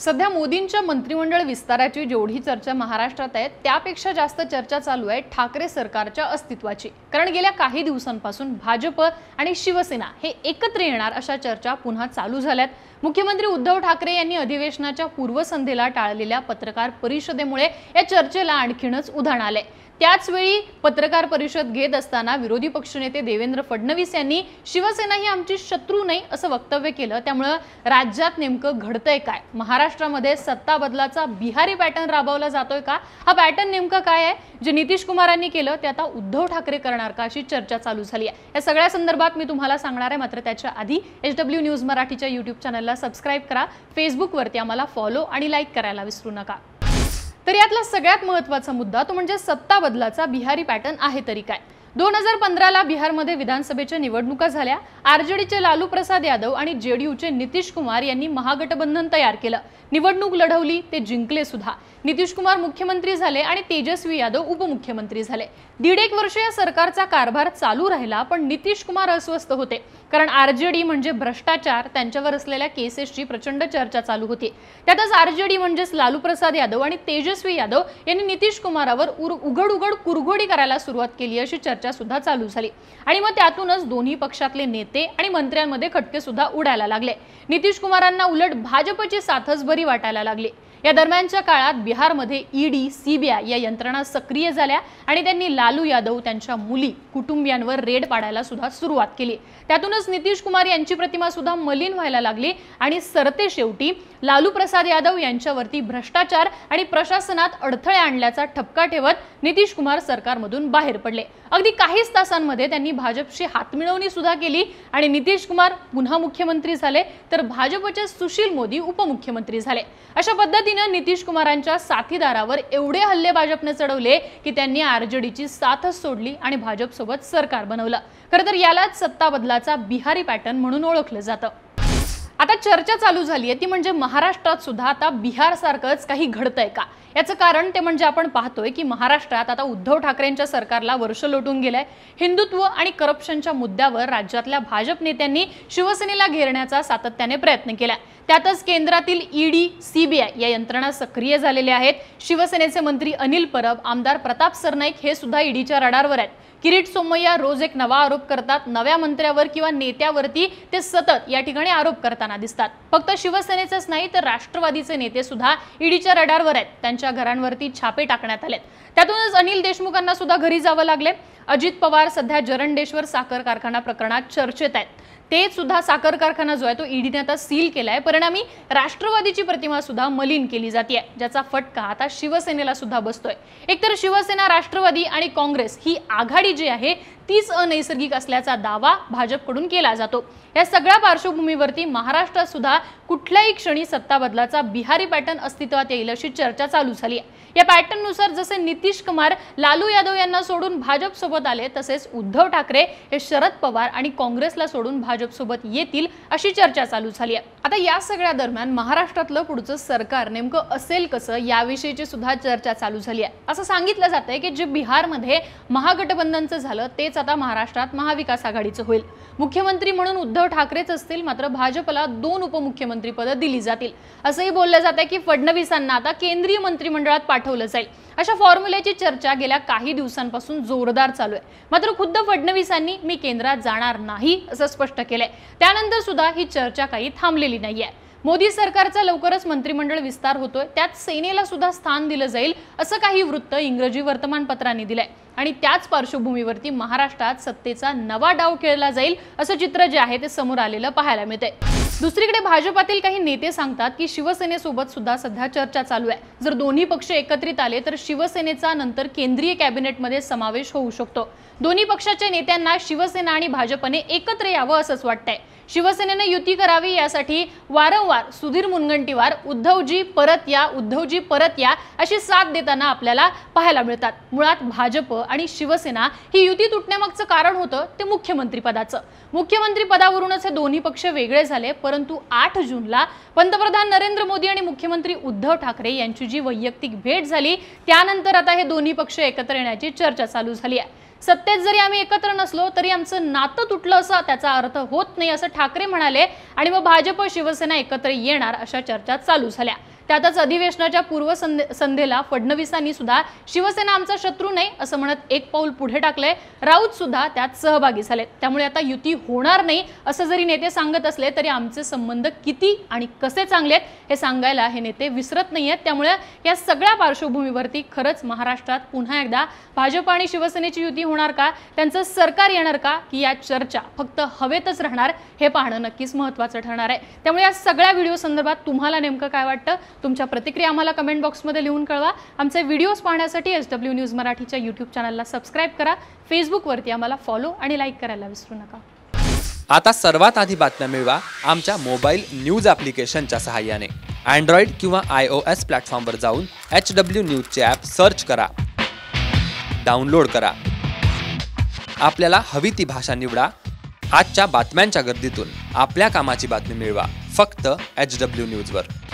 सध्या मोदींच्या मंत्रिमंडळ विस्ताराची जेवढी चर्चा महाराष्ट्रात आहे त्यापेक्षा जास्त चर्चा चालू आहे ठाकरे सरकारच्या अस्तित्वाची कारण गेल्या काही दिवसांपासून भाजप आणि शिवसेना हे एकत्र येणार अशा चर्चा पुन्हा चालू झाल्यात मुख्यमंत्री उद्धव ठाकरे यांनी अधिवेशनाच्या पूर्वसंध्येला टाळलेल्या पत्रकार परिषदेमुळे या चर्चेला आणखीनच उधाण आले त्याचवेळी पत्रकार परिषद घेत असताना विरोधी पक्षनेते देवेंद्र फडणवीस यांनी शिवसेना ही आमची शत्रू नाही असं वक्तव्य केलं त्यामुळं राज्यात नेमकं घडतंय काय महाराष्ट्रामध्ये सत्ता बदलाचा बिहारी पॅटर्न राबवला जातोय का हा पॅटर्न नेमकं काय आहे जे नितीश कुमारांनी केलं ते आता उद्धव ठाकरे करणार का अशी चर्चा चालू झाली आहे या सगळ्या संदर्भात मी तुम्हाला सांगणार आहे मात्र त्याच्या आधी एच डब्ल्यू न्यूज मराठीच्या युट्यूब चॅनलला सबस्क्राईब करा फेसबुकवरती आम्हाला फॉलो आणि लाईक करायला विसरू नका तर यातला सगळ्यात महत्वाचा मुद्दा तो म्हणजे सत्ता बदलाचा बिहारी पॅटर्न आहे तरी काय दोन हजार पंधराला बिहारमध्ये विधानसभेच्या निवडणुका झाल्या आरजेडीचे लालू प्रसाद यादव आणि जेडीयूचे नितीश कुमार यांनी महागठबंधन तयार केलं निवडणूक लढवली ते जिंकले सुद्धा नितीश कुमार मुख्यमंत्री झाले आणि तेजस्वी यादव उपमुख्यमंत्री झाले दीड एक वर्ष या सरकारचा कारभार चालू राहिला पण नितीश कुमार अस्वस्थ होते कारण आर डी म्हणजे भ्रष्टाचार त्यांच्यावर असलेल्या केसेसची प्रचंड चर्चा चालू होती त्यातच आर डी म्हणजेच लालू प्रसाद यादव आणि तेजस्वी यादव यांनी नितीश कुमारावर उघड उघड कुरघोडी करायला सुरुवात केली अशी चर्चा सुद्धा चालू झाली आणि मग त्यातूनच दोन्ही पक्षातले नेते आणि मंत्र्यांमध्ये खटके सुद्धा उडायला लागले नितीश कुमारांना उलट भाजपची साथच बरी वाटायला लागली या दरम्यानच्या काळात बिहारमध्ये ईडी सीबीआय या यंत्रणा सक्रिय झाल्या आणि त्यांनी लालू यादव त्यांच्या मुली कुटुंबियांवर रेड पाडायला सुद्धा सुरुवात केली त्यातूनच नितीश कुमार यांची प्रतिमा सुद्धा मलिन व्हायला लागली आणि सरते शेवटी लालू प्रसाद यादव यांच्यावरती भ्रष्टाचार आणि प्रशासनात अडथळे आणल्याचा ठपका ठेवत नितीश कुमार सरकारमधून बाहेर पडले अगदी काहीच तासांमध्ये त्यांनी भाजपशी हातमिळवणी सुद्धा केली आणि नितीश कुमार पुन्हा मुख्यमंत्री झाले तर भाजपचे सुशील मोदी उपमुख्यमंत्री झाले अशा पद्धतीनं नितीश कुमारांच्या साथीदारावर एवढे हल्ले भाजपने चढवले की त्यांनी आरजेडीची साथच सोडली आणि भाजपसोबत सरकार बनवलं खरं तर यालाच सत्ता बदलाचा बिहारी पॅटर्न म्हणून ओळखलं जातं आता चर्चा चालू झाली आहे ती म्हणजे महाराष्ट्रात सुद्धा आता बिहारसारखंच काही घडतंय का याचं कारण ते म्हणजे आपण पाहतोय की महाराष्ट्रात आता उद्धव ठाकरेंच्या सरकारला वर्ष लोटून गेलंय हिंदुत्व आणि करप्शनच्या मुद्द्यावर राज्यातल्या भाजप नेत्यांनी शिवसेनेला घेरण्याचा सातत्याने प्रयत्न केलाय त्यातच केंद्रातील ईडी सीबीआय या यंत्रणा सक्रिय झालेल्या आहेत शिवसेनेचे मंत्री अनिल परब आमदार प्रताप सरनाईक हे सुद्धा ईडीच्या रडारवर आहेत किरीट सोमय्या रोज एक नवा आरोप करतात नव्या मंत्र्यावर किंवा नेत्यावरती ते सतत या ठिकाणी आरोप करताना दिसतात फक्त शिवसेनेचेच नाही तर राष्ट्रवादीचे नेते सुद्धा ईडीच्या रडारवर आहेत त्यांच्या घरांवरती छापे टाकण्यात आलेत त्यातूनच अनिल देशमुखांना सुद्धा घरी जावं लागले अजित पवार सध्या जरंडेश्वर साखर कारखाना प्रकरणात चर्चेत आहेत ते सुद्धा साखर कारखाना जो आहे तो ईडीने e आता सील केला आहे परिणामी राष्ट्रवादीची प्रतिमा सुद्धा मलिन केली जाते ज्याचा फटका आता शिवसेनेला सुद्धा बसतोय एकतर शिवसेना राष्ट्रवादी आणि काँग्रेस ही आघाडी जी आहे तीच अनैसर्गिक असल्याचा दावा भाजपकडून केला जातो या सगळ्या पार्श्वभूमीवरती महाराष्ट्रात सुद्धा कुठल्याही क्षणी सत्ता बदलाचा बिहारी पॅटर्न अस्तित्वात येईल अशी चर्चा चालू झाली आहे या पॅटर्ननुसार जसे नितीश कुमार लालू यादव यांना सोडून भाजपसोबत आले तसेच उद्धव ठाकरे हे शरद पवार आणि काँग्रेसला सोडून भाजपसोबत येतील अशी चर्चा चालू झाली आहे आता या सगळ्या दरम्यान महाराष्ट्रातलं पुढचं सरकार नेमकं असेल कसं याविषयीची सुद्धा चर्चा चालू झाली आहे असं सांगितलं जात आहे की जे बिहारमध्ये महागठबंधनचं झालं तेच आता महाराष्ट्रात महाविकास आघाडीचं होईल मुख्यमंत्री म्हणून उद्धव ठाकरेच असतील मात्र भाजपला दोन उपमुख्यमंत्री पद दिली जातील असंही बोललं जात की फडणवीसांना आता केंद्रीय मंत्रिमंडळात पाठ पाठवलं जाईल अशा फॉर्म्युल्याची चर्चा गेल्या काही दिवसांपासून जोरदार चालू आहे मात्र खुद्द फडणवीसांनी मी केंद्रात जाणार नाही असं स्पष्ट केलंय त्यानंतर सुद्धा ही चर्चा काही थांबलेली नाहीये मोदी सरकारचा लवकरच मंत्रिमंडळ विस्तार होतोय त्यात सेनेला सुद्धा स्थान दिलं जाईल असं काही वृत्त इंग्रजी वर्तमानपत्रांनी दिलंय आणि त्याच पार्श्वभूमीवरती महाराष्ट्रात सत्तेचा नवा डाव खेळला जाईल असं चित्र जे आहे ते समोर आलेलं पाहायला मिळतंय दुसरीकडे भाजपातील काही नेते सांगतात की शिवसेनेसोबत सुद्धा सध्या चर्चा चालू आहे जर दोन्ही पक्ष एकत्रित आले तर शिवसेनेचा नंतर केंद्रीय कॅबिनेटमध्ये समावेश होऊ शकतो दोन्ही पक्षाच्या नेत्यांना शिवसेना आणि भाजपने एकत्र यावं असंच वाटतंय शिवसेनेनं युती करावी यासाठी वारंवार सुधीर मुनगंटीवार उद्धवजी परत या उद्धवजी परत या अशी साथ देताना आपल्याला पाहायला मिळतात मुळात भाजप आणि शिवसेना ही युती तुटण्यामागचं कारण होतं ते मुख्यमंत्रीपदाचं पदावरूनच हे दोन्ही पक्ष वेगळे झाले परंतु आठ जूनला पंतप्रधान नरेंद्र मोदी आणि मुख्यमंत्री उद्धव ठाकरे यांची जी वैयक्तिक भेट झाली त्यानंतर आता हे दोन्ही पक्ष एकत्र येण्याची चर्चा चालू झाली आहे सत्तेत जरी आम्ही एकत्र नसलो तरी आमचं नातं तुटलं असं त्याचा अर्थ होत नाही असं ठाकरे म्हणाले आणि मग भाजप शिवसेना एकत्र येणार अशा चर्चा चालू झाल्या त्यातच अधिवेशनाच्या पूर्व संध्येला फडणवीसांनी सुद्धा शिवसेना आमचा शत्रू नाही असं म्हणत एक पाऊल पुढे टाकलंय राऊत सुद्धा त्यात सहभागी झाले त्यामुळे आता युती होणार नाही असं जरी नेते सांगत असले तरी आमचे संबंध किती आणि कसे चांगले आहेत हे सांगायला हे नेते विसरत नाही आहेत त्यामुळे या सगळ्या पार्श्वभूमीवरती खरंच महाराष्ट्रात पुन्हा एकदा भाजप आणि शिवसेनेची युती होणार का त्यांचं सरकार येणार का की या चर्चा फक्त हवेतच राहणार हे पाहणं नक्कीच महत्त्वाचं ठरणार आहे त्यामुळे या सगळ्या व्हिडिओ संदर्भात तुम्हाला नेमकं काय वाटतं तुमच्या प्रतिक्रिया आम्हाला कमेंट बॉक्समध्ये लिहून कळवा आमचे व्हिडिओज पाहण्यासाठी एच डब्ल्यू न्यूज मराठीच्या यूट्यूब चॅनलला सबस्क्राईब करा फेसबुकवरती आम्हाला फॉलो आणि लाईक करायला विसरू नका आता सर्वात आधी बातम्या मिळवा आमच्या मोबाईल न्यूज ॲप्लिकेशनच्या सहाय्याने अँड्रॉइड किंवा आय ओ एस प्लॅटफॉर्मवर जाऊन एच डब्ल्यू न्यूजचे ॲप सर्च करा डाउनलोड करा आपल्याला हवी ती भाषा निवडा आजच्या बातम्यांच्या गर्दीतून आपल्या कामाची बातमी मिळवा फक्त एच डब्ल्यू न्यूजवर